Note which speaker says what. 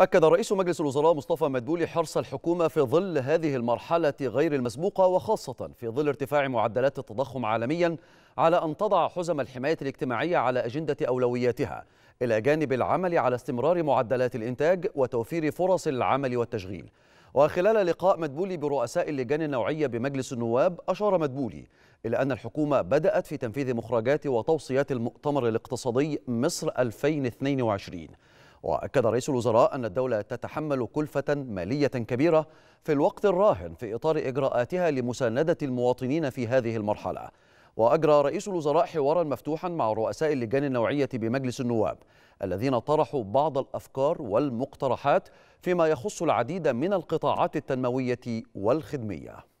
Speaker 1: أكد رئيس مجلس الوزراء مصطفى مدبولي حرص الحكومة في ظل هذه المرحلة غير المسبوقة وخاصة في ظل ارتفاع معدلات التضخم عالميا على أن تضع حزم الحماية الاجتماعية على أجندة أولوياتها إلى جانب العمل على استمرار معدلات الإنتاج وتوفير فرص العمل والتشغيل وخلال لقاء مدبولي برؤساء اللجان النوعية بمجلس النواب أشار مدبولي إلى أن الحكومة بدأت في تنفيذ مخرجات وتوصيات المؤتمر الاقتصادي مصر 2022 وأكد رئيس الوزراء أن الدولة تتحمل كلفة مالية كبيرة في الوقت الراهن في إطار إجراءاتها لمساندة المواطنين في هذه المرحلة وأجرى رئيس الوزراء حوارا مفتوحا مع رؤساء اللجان النوعية بمجلس النواب الذين طرحوا بعض الأفكار والمقترحات فيما يخص العديد من القطاعات التنموية والخدمية